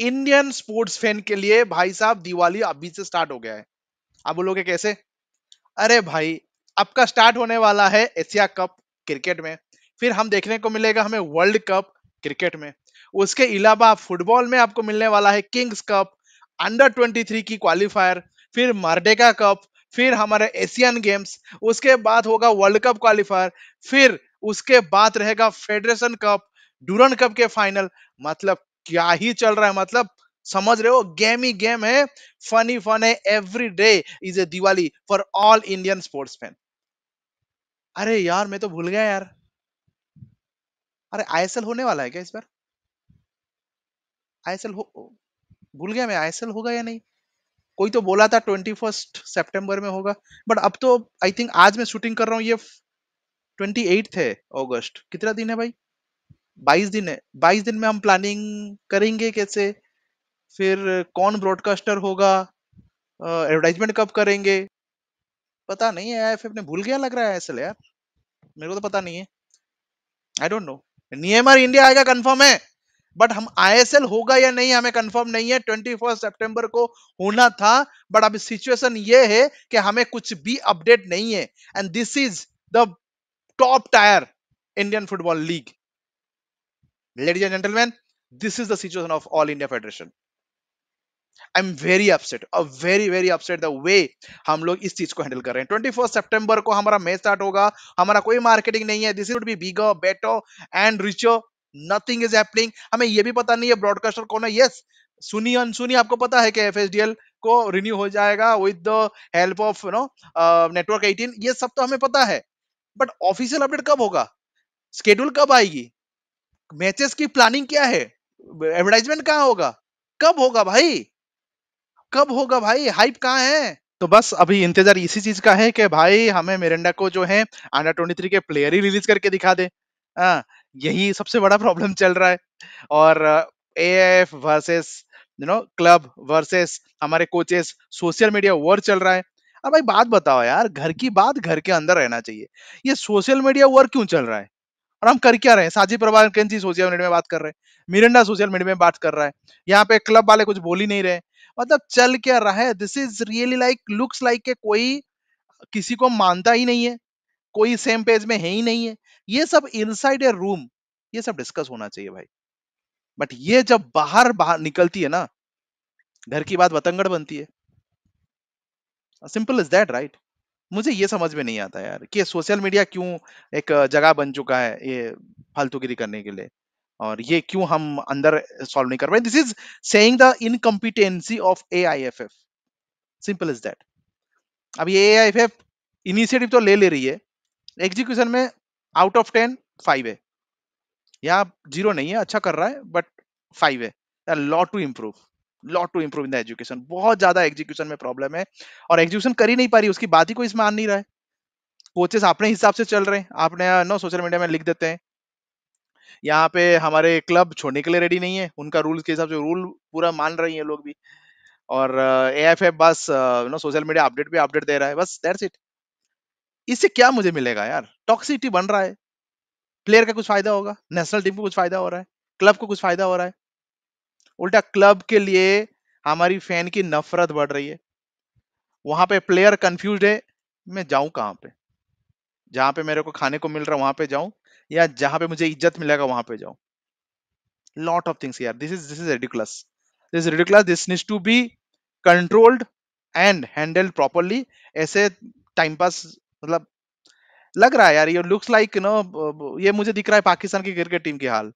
Indian sports fan के लिए भाई साहब दिवाली अभी से स्टार्ट हो गया है आप बोलोगे कैसे अरे भाई आपका स्टार्ट होने वाला है एशिया कप क्रिकेट में फिर हम देखने को मिलेगा हमें वर्ल्ड कप क्रिकेट में उसके अलावा फुटबॉल में आपको मिलने वाला है किंग्स कप अंडर 23 की क्वालिफायर फिर मार्डेगा कप फिर हमारे एशियन गेम्स उसके बाद होगा वर्ल्ड कप क्वालिफायर फिर उसके बाद रहेगा फेडरेशन कप डूरन कप के फाइनल मतलब क्या ही चल रहा है मतलब समझ रहे हो गेम ही गेम है फनी फन है every day is a Diwali for all Indian sportsman अरे यार मैं तो भूल गया यार अरे आईएसएल होने वाला है क्या इस बार आईएसएल हो भूल गया मैं आईएसएल होगा या नहीं कोई तो बोला था ट्वेंटी फर्स्ट सेप्टेम्बर में होगा बट अब तो आई थिंक आज मैं शूटिंग कर रहा हूँ ये ट्वेंटी एट है ऑगस्ट कितना दिन है भाई बाईस दिन है बाईस दिन में हम प्लानिंग करेंगे कैसे फिर कौन ब्रॉडकास्टर होगा एडवर्टाइजमेंट कब करेंगे पता नहीं है आई ने भूल गया लग रहा है असल यार मेरे को तो पता नहीं है I don't know Neymar India आएगा कंफर्म है बट हम आईएसएल होगा या नहीं हमें कंफर्म नहीं है ट्वेंटी फर्स्ट सेप्टेम्बर को होना था बट अब सिचुएशन ये है कि हमें कुछ भी अपडेट नहीं है and this is the top tier Indian football league Ladies and gentlemen, this is the situation of All India Federation. I'm very upset a very very upset the way हम लोग इस चीज को हैंडल कर रहे हैं 21 सितंबर को हमारा मैच स्टार्ट होगा हमारा कोई मार्केटिंग नहीं है this would be bigger better and richer nothing is happening हमें यह भी पता नहीं है ब्रॉडकास्टर कौन है यस सुनी अनसुनी आपको पता है कि एफ को रिन्यू हो जाएगा with the help of you know network 18 ये सब तो हमें पता है बट ऑफिशियल अपडेट कब होगा स्केड्यूल कब आएगी मैचेस की प्लानिंग क्या है एडवर्टाइजमेंट कहाँ होगा कब होगा भाई कब होगा भाई हाइप कहाँ है तो बस अभी इंतजार इसी चीज का है कि भाई हमें मेरेंडा को जो है अंडर ट्वेंटी थ्री के प्लेयर ही रिलीज करके दिखा दे आ, हाँ, यही सबसे बड़ा प्रॉब्लम चल रहा है और A F versus you know club versus हमारे कोचेस सोशल मीडिया वॉर चल रहा है अब भाई बात बताओ यार घर की बात घर के अंदर रहना चाहिए ये सोशल मीडिया वॉर क्यों चल रहा है और हम कर क्या रहे साजी साजिद प्रभाकर जी सोशल मीडिया में बात कर रहे हैं मिरिंडा सोशल मीडिया में बात कर रहा है यहाँ पे क्लब वाले कुछ बोल ही नहीं रहे मतलब चल क्या रहा है this is really like looks like के कोई किसी को मानता ही नहीं है कोई सेम पेज में है ही नहीं है ये सब इन साइड ए रूम ये सब डिस्कस होना चाहिए भाई बट ये जब बाहर बाहर निकलती है ना घर की बात वतंगड़ बनती है सिंपल इज दैट राइट मुझे ये समझ में नहीं आता यार कि सोशल मीडिया क्यों एक जगह बन चुका है ये फालतूगिरी करने के लिए और ये क्यों हम अंदर सॉल्व नहीं कर पाए this is saying the incompetency of A I F F simple is that अब ये A I F F initiative तो ले ले रही है एग्जीक्यूशन में आउट ऑफ टेन फाइव है यहाँ जीरो नहीं है अच्छा कर रहा है बट फाइव है lot to improve lot to improve in the education बहुत ज्यादा एग्जीक्यूशन में प्रॉब्लम है और एग्जीक्यूशन कर ही नहीं पा रही उसकी बात ही कोई इसमें आन नहीं रहा है कोचेस अपने हिसाब से चल रहे हैं आपने नो सोशल मीडिया में लिख देते हैं यहाँ पे हमारे क्लब छोड़ने के लिए रेडी नहीं है उनका रूल के हिसाब से रूल पूरा मान रही है लोग भी और ए एफ एफ बस नो सोशल मीडिया अपडेट भी अपडेट दे रहा है बस दैट्स इट इससे क्या मुझे मिलेगा यार टॉक्सिटी बन रहा है प्लेयर का कुछ फायदा होगा नेशनल टीम को कुछ फायदा हो रहा है क्लब को कुछ फायदा हो रहा है उल्टा क्लब के लिए हमारी फैन की नफरत बढ़ रही है वहां पे प्लेयर कंफ्यूज है मैं जाऊं कहां पे जहां पे मेरे को खाने को मिल रहा वहां पे जाऊं या जहां पे मुझे इज्जत मिलेगा वहां पे जाऊं लॉट ऑफ थिंग्स यार this is this is ridiculous this is ridiculous this needs to be controlled and handled properly ऐसे टाइम पास मतलब लग रहा है यार ये लुक्स लाइक यू नो ये मुझे दिख रहा है पाकिस्तान की क्रिकेट टीम की हाल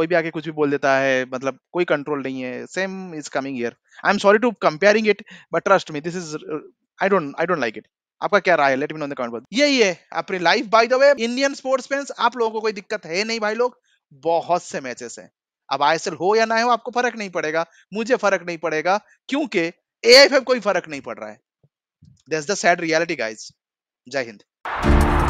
कोई भी आके कुछ भी बोल देता है मतलब कोई कंट्रोल नहीं है same is coming year I am sorry to comparing it but trust me this is I don't I don't like it आपका क्या राय है let me know in the comment box यही है अपनी life by the way Indian sports fans आप लोगों को कोई दिक्कत है नहीं भाई लोग बहुत से मैचेस हैं अब आईएसएल हो या ना हो आपको फर्क नहीं पड़ेगा मुझे फर्क नहीं पड़ेगा क्योंकि एआईएफएफ कोई फर्क नहीं पड़ रहा है that's the sad reality guys जय हिंद